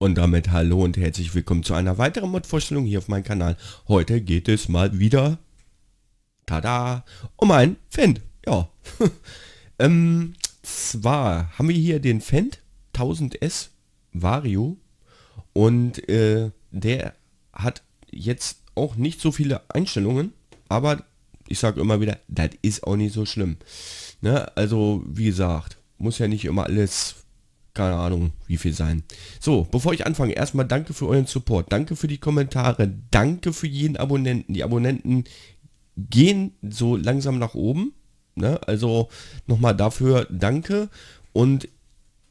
Und damit hallo und herzlich willkommen zu einer weiteren Mod-Vorstellung hier auf meinem Kanal. Heute geht es mal wieder, tada, um einen Fendt. Ja, ähm, zwar haben wir hier den Fendt 1000S Vario und äh, der hat jetzt auch nicht so viele Einstellungen, aber ich sage immer wieder, das ist auch nicht so schlimm. Ne? Also wie gesagt, muss ja nicht immer alles keine Ahnung, wie viel sein. So, bevor ich anfange, erstmal danke für euren Support, danke für die Kommentare, danke für jeden Abonnenten. Die Abonnenten gehen so langsam nach oben. Ne? Also nochmal dafür danke. Und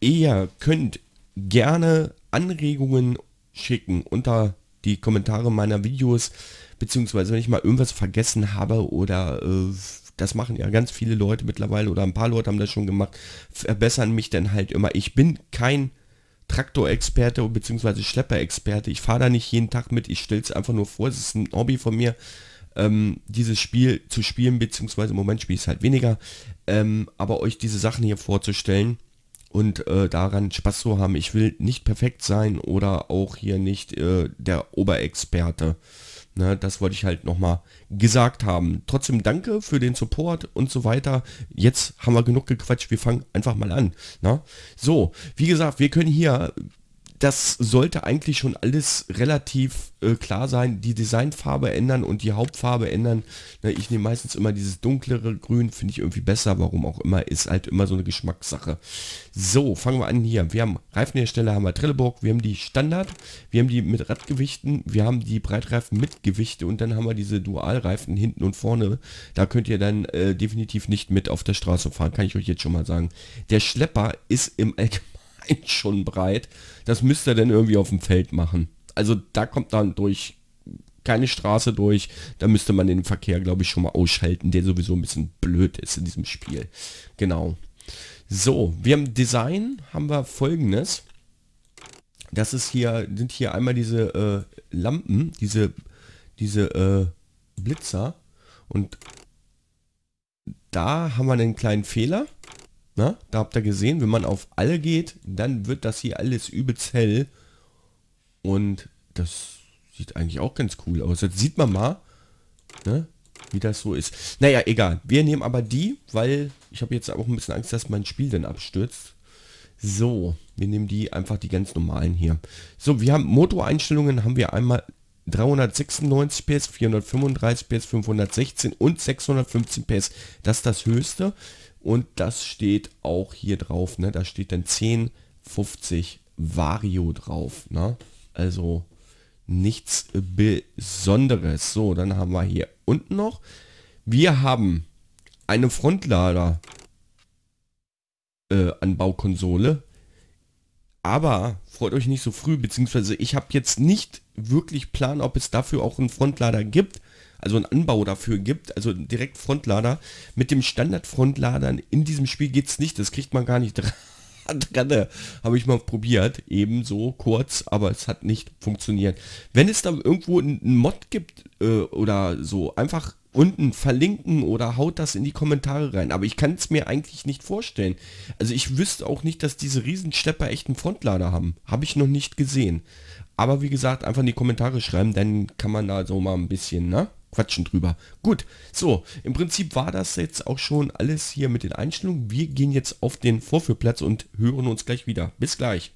ihr könnt gerne Anregungen schicken unter die Kommentare meiner Videos, beziehungsweise wenn ich mal irgendwas vergessen habe oder äh, das machen ja ganz viele Leute mittlerweile oder ein paar Leute haben das schon gemacht, verbessern mich dann halt immer. Ich bin kein Traktorexperte bzw. Schlepperexperte. Ich fahre da nicht jeden Tag mit, ich stelle es einfach nur vor, es ist ein Hobby von mir, ähm, dieses Spiel zu spielen, beziehungsweise im Moment spiele ich es halt weniger, ähm, aber euch diese Sachen hier vorzustellen und äh, daran Spaß zu haben. Ich will nicht perfekt sein oder auch hier nicht äh, der Oberexperte. Ne, das wollte ich halt nochmal gesagt haben. Trotzdem danke für den Support und so weiter. Jetzt haben wir genug gequatscht. Wir fangen einfach mal an. Ne? So, wie gesagt, wir können hier das sollte eigentlich schon alles relativ äh, klar sein. Die Designfarbe ändern und die Hauptfarbe ändern. Na, ne, ich nehme meistens immer dieses dunklere Grün, finde ich irgendwie besser, warum auch immer. Ist halt immer so eine Geschmackssache. So, fangen wir an hier. Wir haben Reifenhersteller, haben wir Trelleburg, wir haben die Standard, wir haben die mit Radgewichten, wir haben die Breitreifen mit Gewichte und dann haben wir diese Dualreifen hinten und vorne. Da könnt ihr dann äh, definitiv nicht mit auf der Straße fahren, kann ich euch jetzt schon mal sagen. Der Schlepper ist im Allgemeinen allein schon breit. Das müsste er denn irgendwie auf dem Feld machen. Also da kommt dann durch keine Straße durch. Da müsste man den Verkehr, glaube ich, schon mal ausschalten, der sowieso ein bisschen blöd ist in diesem Spiel. Genau. So, wir haben Design, haben wir folgendes. Das ist hier, sind hier einmal diese äh, Lampen, diese, diese äh, Blitzer. Und da haben wir einen kleinen Fehler. Na, ne? da habt ihr gesehen, wenn man auf alle geht, dann wird das hier alles übelst hell. Und das sieht eigentlich auch ganz cool aus. Jetzt sieht man mal, ne, wie das so ist. Naja, egal. Wir nehmen aber die, weil ich habe jetzt auch ein bisschen Angst, dass mein Spiel dann abstürzt. So, wir nehmen die einfach die ganz normalen hier. So, wir haben Motoreinstellungen, haben wir einmal 396 PS, 435 PS, 516 und 615 PS. Das ist das höchste. Und das steht auch hier drauf, ne? Da steht dann 1050 Vario drauf, ne? Also nichts Besonderes. So, dann haben wir hier unten noch. Wir haben eine Frontlader äh, Anbaukonsole. Aber freut euch nicht so früh, beziehungsweise ich habe jetzt nicht wirklich Plan, ob es dafür auch einen Frontlader gibt also einen Anbau dafür gibt, also direkt Frontlader. Mit dem Standard-Frontlader in diesem Spiel geht es nicht, das kriegt man gar nicht dran. Habe ich mal probiert, eben so kurz, aber es hat nicht funktioniert. Wenn es da irgendwo einen Mod gibt äh, oder so, einfach unten verlinken oder haut das in die Kommentare rein. Aber ich kann es mir eigentlich nicht vorstellen. Also ich wüsste auch nicht, dass diese Riesenstepper echt einen Frontlader haben. Habe ich noch nicht gesehen. Aber wie gesagt, einfach in die Kommentare schreiben, dann kann man da so mal ein bisschen, ne? quatschen drüber. Gut, so, im Prinzip war das jetzt auch schon alles hier mit den Einstellungen. Wir gehen jetzt auf den Vorführplatz und hören uns gleich wieder. Bis gleich.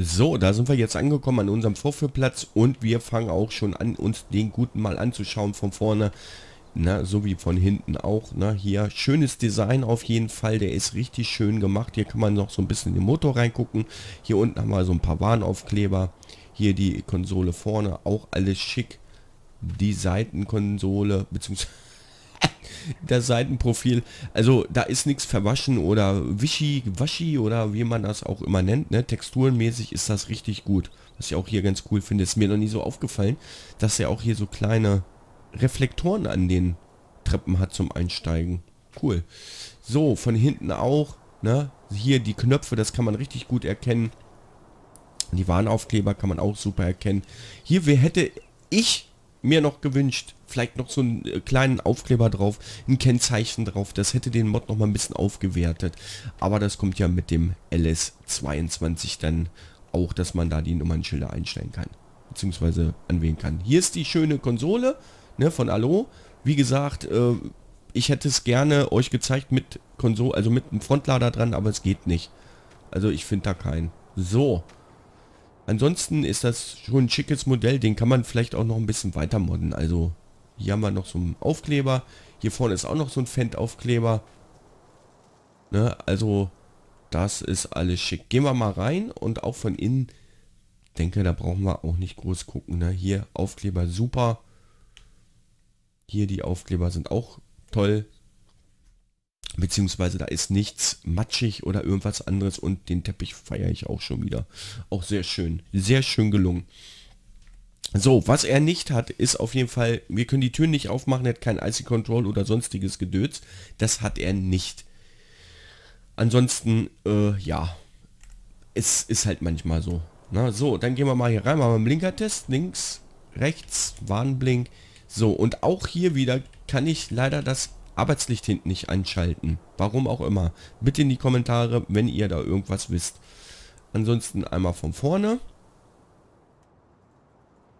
So, da sind wir jetzt angekommen an unserem Vorführplatz und wir fangen auch schon an, uns den guten mal anzuschauen von vorne. Ne, so wie von hinten auch. Ne, hier schönes Design auf jeden Fall. Der ist richtig schön gemacht. Hier kann man noch so ein bisschen in den Motor reingucken. Hier unten haben wir so ein paar Warnaufkleber. Hier die Konsole vorne. Auch alles schick. Die Seitenkonsole beziehungsweise das Seitenprofil. Also da ist nichts verwaschen oder wischi, waschi oder wie man das auch immer nennt. Ne? Texturenmäßig ist das richtig gut. Was ich auch hier ganz cool finde. Ist mir noch nie so aufgefallen, dass er auch hier so kleine Reflektoren an den Treppen hat zum Einsteigen. Cool. So, von hinten auch. Ne? Hier die Knöpfe, das kann man richtig gut erkennen. Die Warnaufkleber kann man auch super erkennen. Hier wer hätte ich mir noch gewünscht, vielleicht noch so einen äh, kleinen Aufkleber drauf, ein Kennzeichen drauf. Das hätte den Mod noch mal ein bisschen aufgewertet. Aber das kommt ja mit dem LS22 dann auch, dass man da die Nummernschilder einstellen kann. Beziehungsweise anwählen kann. Hier ist die schöne Konsole ne, von Allo. Wie gesagt, äh, ich hätte es gerne euch gezeigt mit Konsole, also mit dem Frontlader dran, aber es geht nicht. Also ich finde da keinen. So. Ansonsten ist das schon ein schickes Modell, den kann man vielleicht auch noch ein bisschen weiter modden. Also hier haben wir noch so einen Aufkleber. Hier vorne ist auch noch so ein Fendt-Aufkleber. Ne, also das ist alles schick. Gehen wir mal rein und auch von innen, denke, da brauchen wir auch nicht groß gucken. Ne? Hier Aufkleber super. Hier die Aufkleber sind auch toll. Beziehungsweise da ist nichts matschig oder irgendwas anderes und den Teppich feiere ich auch schon wieder. Auch sehr schön. Sehr schön gelungen. So, was er nicht hat, ist auf jeden Fall, wir können die Türen nicht aufmachen, er hat kein IC Control oder sonstiges Gedöns. Das hat er nicht. Ansonsten, äh, ja, es ist halt manchmal so. Na, ne? so, dann gehen wir mal hier rein, machen wir einen Blinkertest. Links, rechts, Warnblink. So, und auch hier wieder kann ich leider das Arbeitslicht hinten nicht einschalten. Warum auch immer. Bitte in die Kommentare, wenn ihr da irgendwas wisst. Ansonsten einmal von vorne.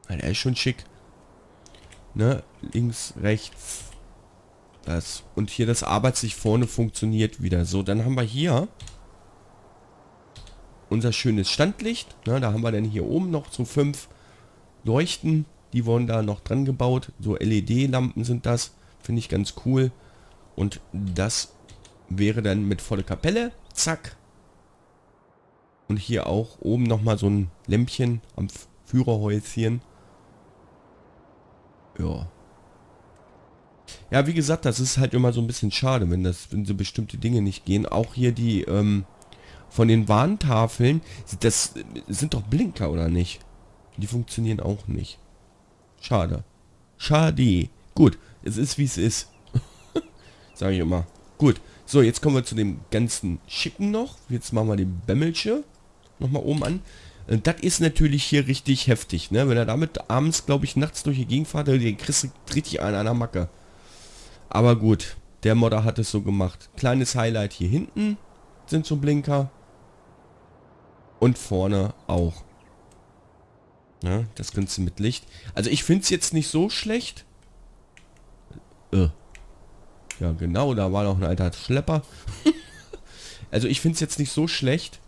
Er ist schon schick. Ne? Links, rechts. Das. Und hier das Arbeitslicht vorne funktioniert wieder. So, dann haben wir hier unser schönes Standlicht. Ne? Da haben wir dann hier oben noch zu so fünf Leuchten. Die wurden da noch dran gebaut. So LED-Lampen sind das. Finde ich ganz cool. Und das wäre dann mit volle Kapelle. Zack. Und hier auch oben nochmal so ein Lämpchen am Führerhäuschen. Ja. Ja, wie gesagt, das ist halt immer so ein bisschen schade, wenn das, wenn so bestimmte Dinge nicht gehen. Auch hier die, ähm, von den Warntafeln, das sind doch Blinker, oder nicht? Die funktionieren auch nicht. Schade. Schade. Gut, es ist wie es ist. Sage ich immer. Gut, so jetzt kommen wir zu dem ganzen Schicken noch. Jetzt machen wir den Bämmelsche nochmal oben an. Äh, das ist natürlich hier richtig heftig, ne? Wenn er damit abends, glaube ich, nachts durch die Gegend fahrt, dann kriegst du richtig an einer Macke. Aber gut, der Modder hat es so gemacht. Kleines Highlight hier hinten sind so Blinker. Und vorne auch. Ne? Das du mit Licht. Also ich finde es jetzt nicht so schlecht. Äh. Ja, genau, da war noch ein alter Schlepper. also ich finde es jetzt nicht so schlecht.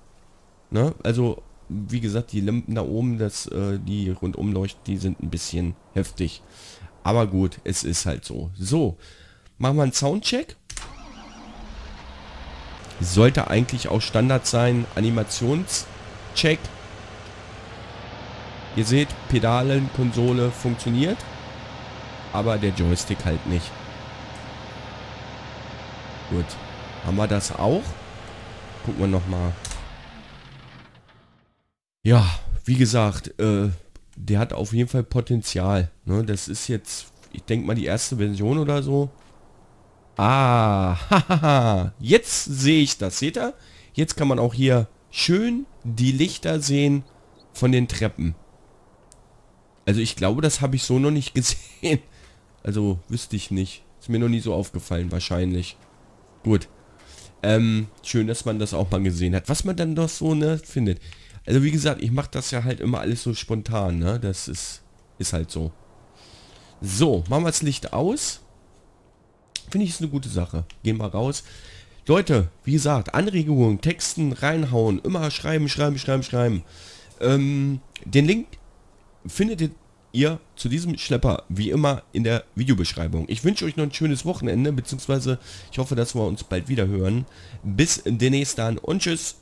Ne? Also, wie gesagt, die Lampen da oben, das, äh, die rundum leuchten, die sind ein bisschen heftig. Aber gut, es ist halt so. So, machen wir einen Soundcheck. Sollte eigentlich auch Standard sein. Animationscheck. Ihr seht, Pedalen, Konsole funktioniert, aber der Joystick halt nicht. Gut, haben wir das auch? Gucken wir nochmal. Ja, wie gesagt, äh, der hat auf jeden Fall Potenzial. Ne? Das ist jetzt, ich denke mal, die erste Version oder so. Ah, hahaha. Jetzt sehe ich das. Seht ihr? Jetzt kann man auch hier schön die Lichter sehen von den Treppen. Also ich glaube, das habe ich so noch nicht gesehen. Also wüsste ich nicht. Ist mir noch nie so aufgefallen, wahrscheinlich. Gut. Ähm, schön, dass man das auch mal gesehen hat. Was man dann doch so ne, findet. Also wie gesagt, ich mache das ja halt immer alles so spontan, ne? Das ist, ist halt so. So, machen wir das Licht aus. Finde ich ist eine gute Sache. Gehen wir raus. Leute, wie gesagt, Anregungen, Texten reinhauen. Immer schreiben, schreiben, schreiben, schreiben. Ähm, den Link findet ihr zu diesem Schlepper wie immer in der Videobeschreibung. Ich wünsche euch noch ein schönes Wochenende, beziehungsweise ich hoffe, dass wir uns bald wieder hören. Bis demnächst dann und tschüss.